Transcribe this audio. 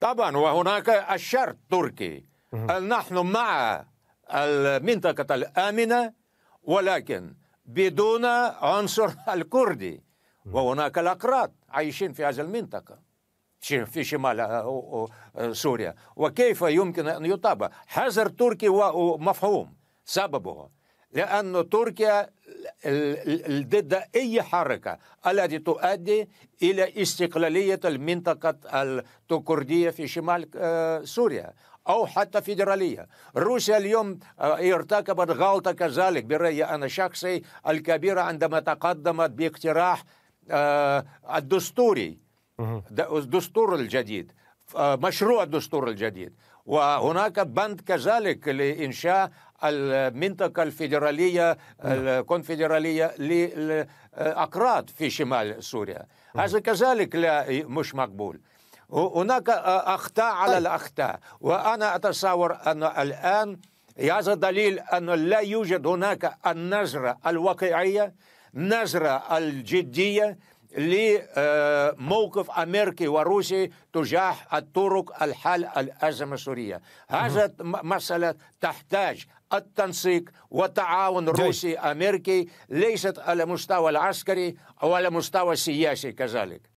طبعا وهناك الشرط التركي نحن مع المنطقة الآمنة ولكن بدون عنصر الكردي وهناك الأكراد عايشين في هذه المنطقة في شمال آه، آه، سوريا وكيف يمكن أن يطابق حذر تركي مفهوم سببه لأن تركيا ضد أي حركة التي تؤدي إلى استقلالية المنطقة الكردية في شمال آه، سوريا أو حتى فيدرالية روسيا اليوم آه، ارتكبت غلطة كذلك برأيي أنا شخصي الكبيرة عندما تقدمت باقتراح آه، الدستوري الدستور الجديد مشروع الدستور الجديد وهناك بند كذلك لإنشاء المنطقة الفيدرالية نعم. الكونفدرالية للأكراد في شمال سوريا نعم. هذا كذلك لا مش مقبول هناك أخطاء على طيب. الأخطاء وأنا أتصور أن الآن هذا دليل أن لا يوجد هناك النظرة الواقعية نظرة الجدية لموقف أمريكي وروسي تجاه الطرق الحل الأزمة السورية هذا مسألة تحتاج التنسيق وتعاون روسي أمريكي ليست على مستوى العسكري أو على مستوى السياسي كذلك